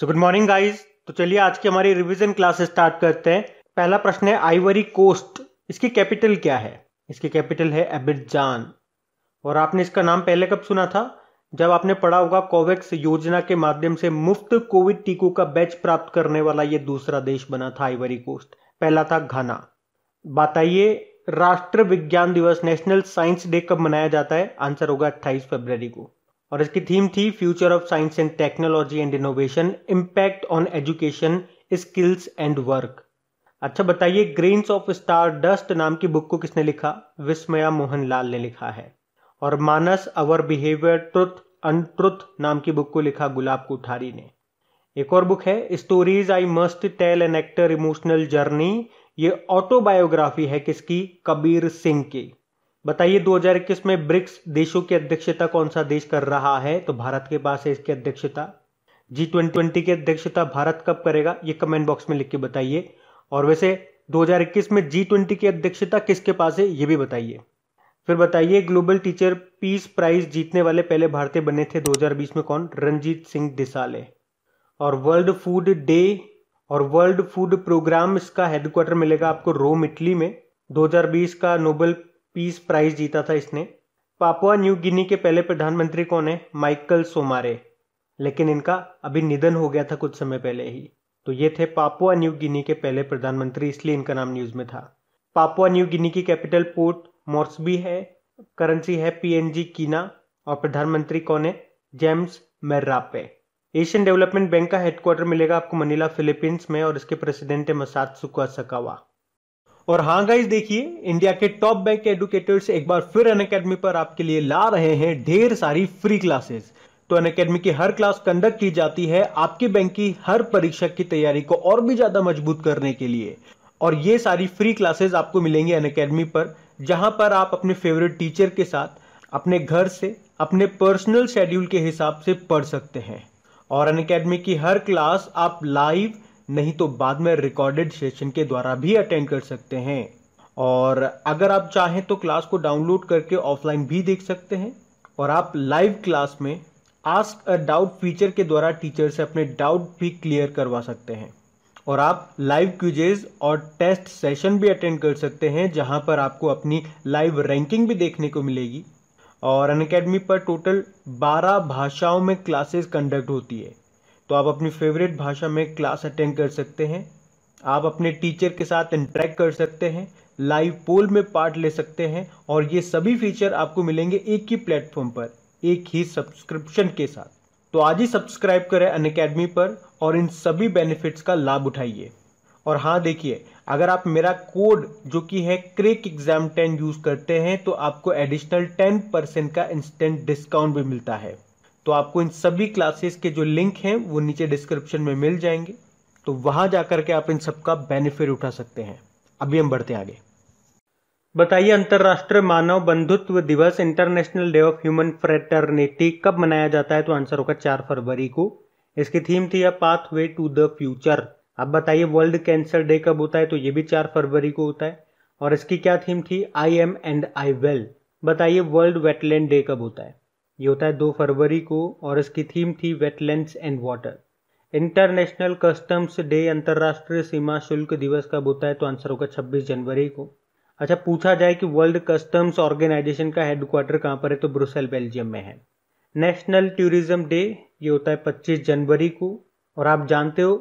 so good morning guys तो चलिए आज की हमारी रिवीजन क्लास स्टार्ट करते हैं पहला प्रश्न है आइवरी कोस्ट इसकी कैपिटल क्या है इसकी कैपिटल है एबिजान और आपने इसका नाम पहले कब सुना था जब आपने पढ़ा होगा कोवैक्स योजना के माध्यम से मुफ्त कोविड टीकों का बैच प्राप्त करने वाला यह दूसरा देश बना था आइवरी कोस्ट पहला था घाना बताइए राष्ट्र विज्ञान दिवस नेशनल साइंस डे कब मनाया जाता है आंसर होगा अट्ठाईस फरवरी को और इसकी थीम थी future of science and technology and innovation impact on education skills and work अच्छा बताइए ग्रेन्स ऑफ स्टार डस्ट नाम की बुक को किसने लिखा विस्मया लाल ने लिखा है और Manas our behaviour truth untruth नाम की बुक को लिखा गुलाब कोठारी ने एक और बुक है stories I must tell an actor emotional journey ये ऑटोबायोग्राफी है किसकी कबीर सिंह की बताइए 2021 में ब्रिक्स देशों की अध्यक्षता कौन सा देश कर रहा है तो भारत के पास है इसकी अध्यक्षता जी ट्वेंटी की अध्यक्षता भारत कब करेगा ये कमेंट बॉक्स में लिख के बताइए और वैसे 2021 में जी ट्वेंटी की अध्यक्षता किसके पास है ये भी बताइए फिर बताइए ग्लोबल टीचर पीस प्राइज जीतने वाले पहले भारतीय बने थे 2020 में कौन रंजीत सिंह दिसाले और वर्ल्ड फूड डे और वर्ल्ड फूड प्रोग्राम इसका हेडक्वार्टर मिलेगा आपको रोम इटली में 2020 का नोबेल पीस प्राइज जीता था इसने पापुआ न्यू गिनी के पहले प्रधानमंत्री कौन है माइकल सोमारे लेकिन इनका अभी निधन हो गया था कुछ समय पहले ही तो ये थे पापुआ न्यू गिनी के पहले प्रधानमंत्री इसलिए इनका नाम न्यूज़ में था पापुआ न्यू गिनी की कैपिटल पोर्ट मोर्सबी है करेंसी है पीएनजी कीना और प्रधानमंत्री कौन है James Marape Asian Development Bank का हेडक्वार्टर मिलेगा आपको मनीला फिलीपींस में और इसके प्रेसिडेंट है मसाद सुकवा सकावा और हाँ गाइज देखिए इंडिया के टॉप बैंक एडुकेटर्स एक बार फिर अन अकेडमी पर आपके लिए ला रहे हैं ढेर सारी फ्री क्लासेस तो अन अकेडमी की हर क्लास कंडक्ट की जाती है आपके बैंक की हर परीक्षा की तैयारी को और भी ज़्यादा मजबूत करने के लिए और ये सारी फ्री क्लासेस आपको मिलेंगी अन अकेडमी पर जहां पर आप अपने फेवरेट टीचर के साथ अपने घर से अपने पर्सनल शेड्यूल के हिसाब से पढ़ सकते हैं और अन अकेडमी की हर क्लास आप लाइव नहीं तो बाद में रिकॉर्डेड सेशन के द्वारा भी अटेंड कर सकते हैं और अगर आप चाहें तो क्लास को डाउनलोड करके ऑफलाइन भी देख सकते हैं और आप लाइव क्लास में आस्क अ डाउट फीचर के द्वारा टीचर से अपने डाउट भी क्लियर करवा सकते हैं और आप लाइव क्विजेज और टेस्ट सेशन भी अटेंड कर सकते हैं जहां पर आपको अपनी लाइव रैंकिंग भी देखने को मिलेगी और अन पर टोटल 12 भाषाओं में क्लासेस कंडक्ट होती है तो आप अपनी फेवरेट भाषा में क्लास अटेंड कर सकते हैं आप अपने टीचर के साथ इंटरेक्ट कर सकते हैं लाइव पोल में पार्ट ले सकते हैं और ये सभी फीचर आपको मिलेंगे एक ही प्लेटफॉर्म पर एक ही सब्सक्रिप्शन के साथ तो आज ही सब्सक्राइब करें अन अकेडमी पर और इन सभी बेनिफिट्स का लाभ उठाइए और हाँ देखिए अगर आप मेरा कोड जो कि है क्रेक एग्जाम टेन यूज़ करते हैं तो आपको एडिशनल टेन परसेंट का इंस्टेंट डिस्काउंट भी मिलता है तो आपको इन सभी क्लासेस के जो लिंक हैं वो नीचे डिस्क्रिप्शन में मिल जाएंगे तो वहां जाकर के आप इन सबका बेनिफिट उठा सकते हैं अभी हम बढ़ते आगे बताइए अंतर्राष्ट्रीय मानव बंधुत्व दिवस international day of human fraternity कब मनाया जाता है तो आंसर होगा चार फरवरी को इसकी थीम थी pathway to the future अब बताइए वर्ल्ड कैंसर डे कब होता है तो ये भी चार फरवरी को होता है और इसकी क्या थीम थी I am and I will बताइए वर्ल्ड वेटलैंड डे कब होता है ये होता है दो फरवरी को और इसकी थीम थी wetlands and water international customs day अंतर्राष्ट्रीय सीमा शुल्क दिवस कब होता है तो आंसर होगा 26 जनवरी को अच्छा पूछा जाए कि वर्ल्ड कस्टम्स ऑर्गेनाइजेशन का हेडक्वार्टर कहाँ पर है तो ब्रुसेल बेल्जियम में है नेशनल टूरिज्म डे ये होता है पच्चीस जनवरी को और आप जानते हो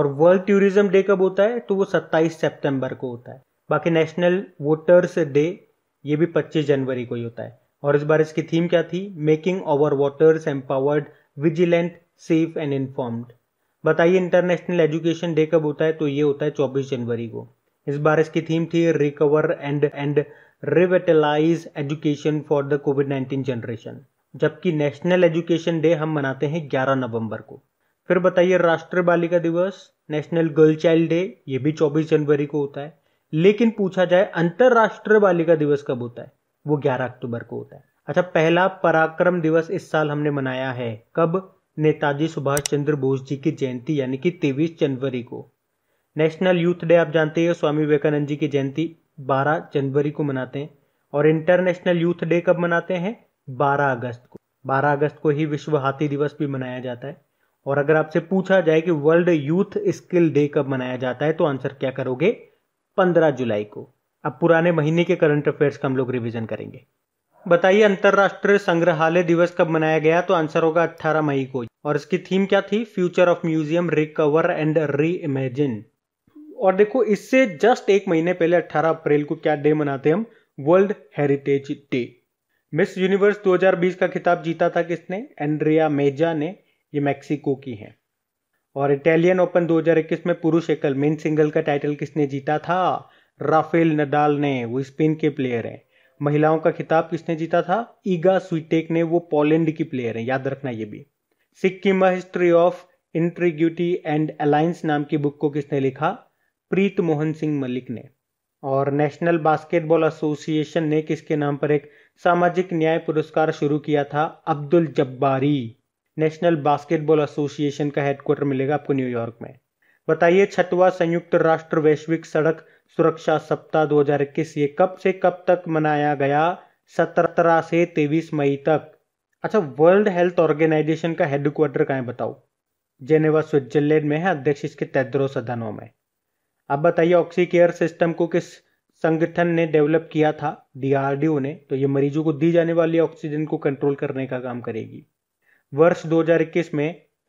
और वर्ल्ड टूरिज्म डे कब होता है तो वो सत्ताईस सेप्टेम्बर को होता है बाकी नेशनल वोटर्स डे ये भी 25 जनवरी को ही होता है और इस बार इसकी थीम क्या थी making over waters empowered vigilant safe and informed बताइए इंटरनेशनल एजुकेशन डे कब होता है तो ये होता है चौबीस जनवरी को इस बार इसकी थीम थी recover and and revitalize education for the COVID nineteen generation जबकि नेशनल एजुकेशन डे हम मनाते हैं ग्यारह नवम्बर को फिर बताइए राष्ट्रीय बालिका दिवस नेशनल गर्ल चाइल्ड डे ये भी चौबीस जनवरी को होता है लेकिन पूछा जाए अंतर्राष्ट्रीय बालिका दिवस कब होता है वो 11 अक्टूबर को होता है अच्छा पहला पराक्रम दिवस इस साल हमने मनाया है कब नेताजी सुभाष चंद्र बोस जी की जयंती यानी कि तेईस जनवरी को नेशनल यूथ डे आप जानते हैं स्वामी विवेकानंद जी की जयंती 12 जनवरी को मनाते हैं और इंटरनेशनल यूथ डे कब मनाते हैं 12 अगस्त को 12 अगस्त को ही विश्व हाथी दिवस भी मनाया जाता है और अगर आपसे पूछा जाए कि वर्ल्ड यूथ स्किल डे कब मनाया जाता है तो आंसर क्या करोगे 15 जुलाई को अब पुराने महीने के करंट अफेयर्स का हम लोग रिविजन करेंगे बताइए अंतर्राष्ट्रीय संग्रहालय दिवस कब मनाया गया तो आंसर होगा 18 मई को और इसकी थीम क्या थी future of museum recover and reimagine और देखो इससे जस्ट एक महीने पहले 18 अप्रैल को क्या डे मनाते हम world heritage day Miss Universe 2020 का खिताब जीता था किसने एंड्रिया मेजा ने ये मैक्सिको की है और इटालियन ओपन 2021 में पुरुष एकल मेन सिंगल का टाइटल किसने जीता था राफेल नडाल ने वो स्पेन के प्लेयर हैं महिलाओं का खिताब किसने जीता था ईगा स्वीटेक ने वो पोलैंड की प्लेयर हैं याद रखना ये भी Sikkim history of intrigue and alliance नाम की बुक को किसने लिखा प्रीत मोहन सिंह मलिक ने और नेशनल बास्केटबॉल एसोसिएशन ने किसके नाम पर एक सामाजिक न्याय पुरस्कार शुरू किया था Abdul Jabbar National Basketball Association का हेडक्वार्टर मिलेगा आपको न्यूयॉर्क में बताइए छठवा संयुक्त राष्ट्र वैश्विक सड़क सुरक्षा सप्ताह 2021 ये कब से कब तक मनाया गया सत्रह से तेईस मई तक अच्छा वर्ल्ड हेल्थ ऑर्गेनाइजेशन का हेडक्वार्टर कहाँ है बताओ जेनेवा स्विट्जरलैंड में है अध्यक्ष इसके तैद्रो सदनों में अब बताइए ऑक्सी केयर सिस्टम को किस संगठन ने डेवलप किया था डीआरडीओ ने तो ये मरीजों को दी जाने वाली ऑक्सीजन को कंट्रोल करने का काम करेगी वर्ष 2021 में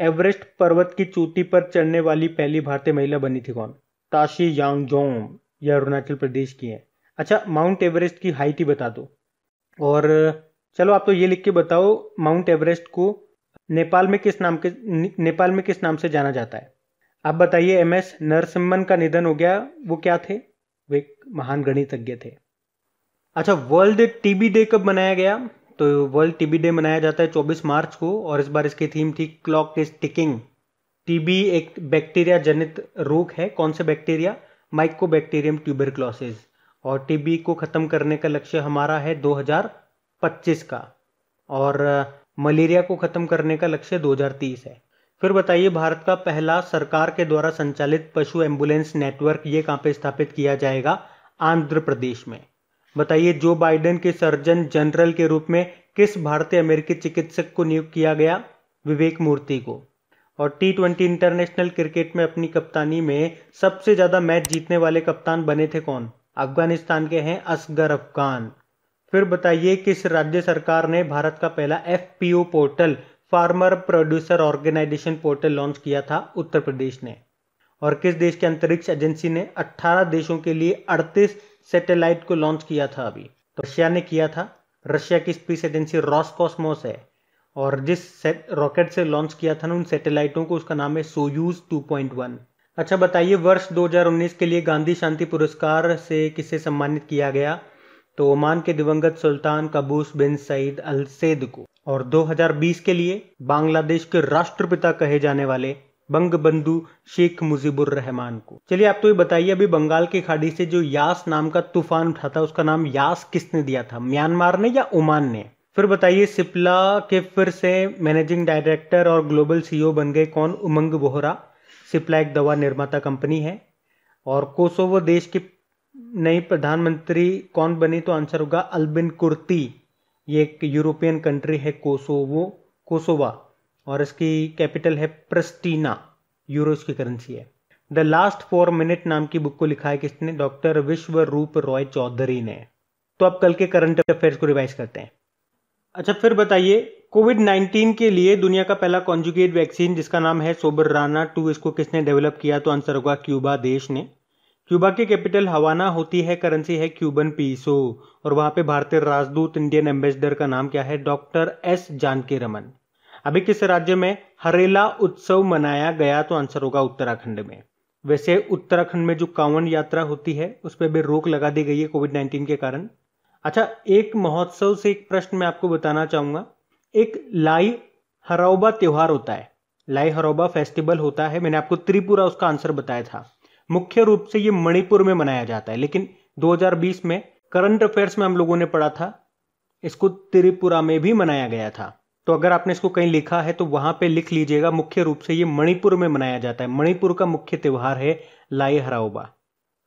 एवरेस्ट पर्वत की चोटी पर चढ़ने वाली पहली भारतीय महिला बनी थी कौन ताशी यांगजोम या अरुणाचल प्रदेश की है अच्छा माउंट एवरेस्ट की हाइट ही बता दो और चलो आप तो ये लिख के बताओ माउंट एवरेस्ट को नेपाल में किस नाम के नेपाल में किस नाम से जाना जाता है आप बताइए एम एस नरसिम्हन का निधन हो गया वो क्या थे वे एक महान गणितज्ञ थे अच्छा वर्ल्ड टीबी डे कब मनाया गया तो वर्ल्ड टीबी डे मनाया जाता है 24 मार्च को और इस बार इसकी थीम थी क्लॉक इज टिकिंग टीबी एक बैक्टीरिया जनित रोग है कौन से बैक्टीरिया माइकोबैक्टीरियम ट्यूबरक्लोसिस और टीबी को ख़त्म करने का लक्ष्य हमारा है 2025 का और मलेरिया को ख़त्म करने का लक्ष्य 2030 है फिर बताइए भारत का पहला सरकार के द्वारा संचालित पशु एम्बुलेंस नेटवर्क ये कहाँ पे स्थापित किया जाएगा आंध्र प्रदेश में बताइए जो बाइडेन के सर्जन जनरल के रूप में किस भारतीय अमेरिकी चिकित्सक को नियुक्त किया गया विवेक मूर्ति को और टी ट्वेंटी इंटरनेशनल क्रिकेट में अपनी कप्तानी में सबसे ज़्यादा मैच जीतने वाले कप्तान बने थे कौन अफगानिस्तान के हैं असगर अफगान फिर बताइए किस राज्य सरकार ने भारत का पहला F portal farmer producer organization portal launch किया था उत्तर प्रदेश ने और किस देश के अंतरिक्ष एजेंसी ने 18 देशों के लिए 38 सैटेलाइट को लॉन्च किया था अभी तो रशिया ने किया था रशिया की स्पेस एजेंसी कॉस्मोस है और जिस रॉकेट से लॉन्च किया था ना उन सैटेलाइटों को उसका नाम है सोयूज 2.1 अच्छा बताइए वर्ष 2019 के लिए गांधी शांति पुरस्कार से किसे सम्मानित किया गया तो ओमान के दिवंगत सुल्तान कबूस बिन सईद अल सेद को और 2020 के लिए बांग्लादेश के राष्ट्रपिता कहे जाने वाले बंग बंधु शेख मुजीबुर रहमान को चलिए आप तो ये बताइए अभी बंगाल की खाड़ी से जो यास नाम का तूफान उठा था उसका नाम यास किसने दिया था म्यांमार ने या ओमान ने फिर बताइए सिप्ला के फिर से मैनेजिंग डायरेक्टर और ग्लोबल सीईओ बन गए कौन उमंग बोहरा सिप्ला एक दवा निर्माता कंपनी है और कोसोवो देश के नई प्रधानमंत्री कौन बने तो आंसर होगा अल्बिन कुर्ती ये एक यूरोपियन कंट्री है कोसोवो कोसोवा और इसकी कैपिटल है प्रस्टीना यूरो की करेंसी है द लास्ट फोर मिनट नाम की बुक को लिखा है किसने डॉक्टर विश्व रूप रॉय चौधरी ने तो अब कल के करंट अफेयर्स को रिवाइज करते हैं अच्छा फिर बताइए कोविड 19 के लिए दुनिया का पहला कॉन्जुगेट वैक्सीन जिसका नाम है सोबर राना टू इसको किसने डेवलप किया तो आंसर होगा क्यूबा देश ने क्यूबा के कैपिटल हवाना होती है करेंसी है क्यूबन पीसो और वहां पे भारतीय राजदूत इंडियन एम्बेसडर का नाम क्या है डॉक्टर एस जानकी रमन अभी किस राज्य में हरेला उत्सव मनाया गया तो आंसर होगा उत्तराखंड में वैसे उत्तराखंड में जो कांवड़ यात्रा होती है उस पर भी रोक लगा दी गई है कोविड नाइन्टीन के कारण अच्छा एक महोत्सव से एक प्रश्न मैं आपको बताना चाहूंगा एक लाई हरौबा त्यौहार होता है लाई हरौबा फेस्टिवल होता है मैंने आपको त्रिपुरा उसका आंसर बताया था मुख्य रूप से ये मणिपुर में मनाया जाता है लेकिन 2020 में करंट अफेयर्स में हम लोगों ने पढ़ा था इसको त्रिपुरा में भी मनाया गया था तो अगर आपने इसको कहीं लिखा है तो वहां पे लिख लीजिएगा मुख्य रूप से ये मणिपुर में मनाया जाता है मणिपुर का मुख्य त्यौहार है लाई हराओबा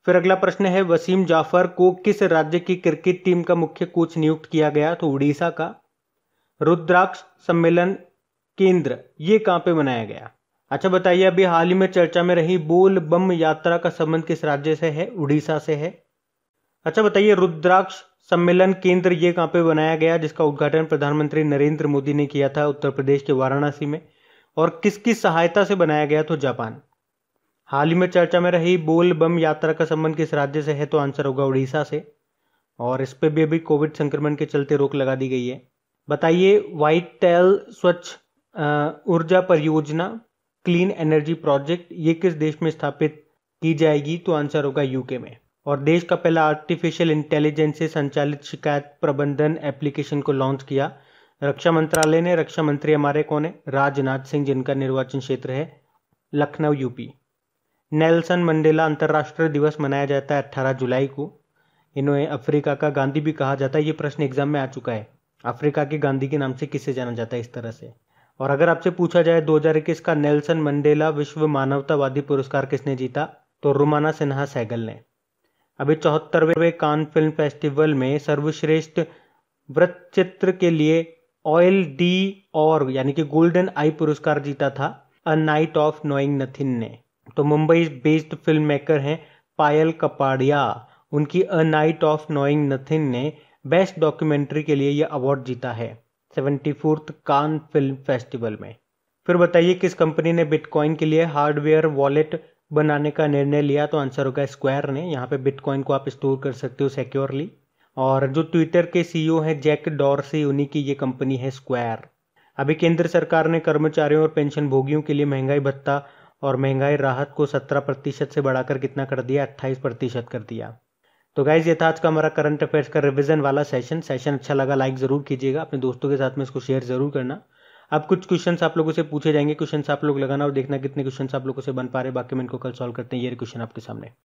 फिर अगला प्रश्न है वसीम जाफर को किस राज्य की क्रिकेट टीम का मुख्य कोच नियुक्त किया गया तो उड़ीसा का रुद्राक्ष सम्मेलन केंद्र ये कहाँ पे बनाया गया अच्छा बताइए अभी हाल ही में चर्चा में रही बोल बम यात्रा का संबंध किस राज्य से है उड़ीसा से है अच्छा बताइए रुद्राक्ष सम्मेलन केंद्र ये कहाँ पे बनाया गया जिसका उद्घाटन प्रधानमंत्री नरेंद्र मोदी ने किया था उत्तर प्रदेश के वाराणसी में और किसकी सहायता से बनाया गया तो जापान हाल ही में चर्चा में रही बोल बम यात्रा का संबंध किस राज्य से है तो आंसर होगा उड़ीसा से और इस पर भी अभी कोविड संक्रमण के चलते रोक लगा दी गई है बताइए वाइट टेल स्वच्छ ऊर्जा परियोजना क्लीन एनर्जी प्रोजेक्ट ये किस देश में स्थापित की जाएगी तो आंसर होगा यूके में और देश का पहला आर्टिफिशियल इंटेलिजेंस से संचालित शिकायत प्रबंधन एप्लीकेशन को लॉन्च किया रक्षा मंत्रालय ने रक्षा मंत्री हमारे कौन है राजनाथ सिंह जिनका निर्वाचन क्षेत्र है लखनऊ यूपी नेल्सन मंडेला अंतर्राष्ट्रीय दिवस मनाया जाता है अट्ठारह जुलाई को इन्हें अफ्रीका का गांधी भी कहा जाता है ये प्रश्न एग्जाम में आ चुका है अफ्रीका के गांधी के नाम से किसे जाना जाता है इस तरह से और अगर आपसे पूछा जाए इक्कीस का नेल्सन मंडेला विश्व मानवतावादी पुरस्कार किसने जीता तो रुमाना सिन्हा सैगल ने अभी चौहत्तरवे कान फिल्म फेस्टिवल में सर्वश्रेष्ठ वृत्त चित्र के लिए ऑयल डी और यानी कि गोल्डन आई पुरस्कार जीता था a night of knowing nothing ने तो मुंबई बेस्ड फिल्म मेकर हैं पायल कपाड़िया उनकी a night of knowing nothing ने बेस्ट डॉक्यूमेंट्री के लिए यह अवार्ड जीता है seventy fourth Cannes film festival में फिर बताइए किस कंपनी ने बिटकॉइन के लिए हार्डवेयर वॉलेट बनाने का निर्णय लिया तो आंसर होगा स्क्वायर ने यहाँ पे बिटकॉइन को आप स्टोर कर सकते हो सिक्योरली और जो ट्विटर के सीईओ e हैं जैक डॉर्सी उन्हीं की ये कंपनी है स्क्वायर अभी केंद्र सरकार ने कर्मचारियों और पेंशन भोगियों के लिए महंगाई भत्ता और महंगाई राहत को सत्रह प्रतिशत से बढ़ाकर कितना कर दिया अट्ठाईस प्रतिशत कर दिया तो गाइज ये था आज का हमारा करंट अफेयर्स का रिविजन वाला सेशन सेशन अच्छा लगा लाइक ज़रूर कीजिएगा अपने दोस्तों के साथ में इसको शेयर ज़रूर करना अब कुछ क्वेश्चंस आप लोगों से पूछे जाएंगे क्वेश्चंस आप लोग लगाना और देखना कितने क्वेश्चंस आप लोगों से बन पा रहे बाकी मैं इनको कल सॉल्व करते हैं ये क्वेश्चन आपके सामने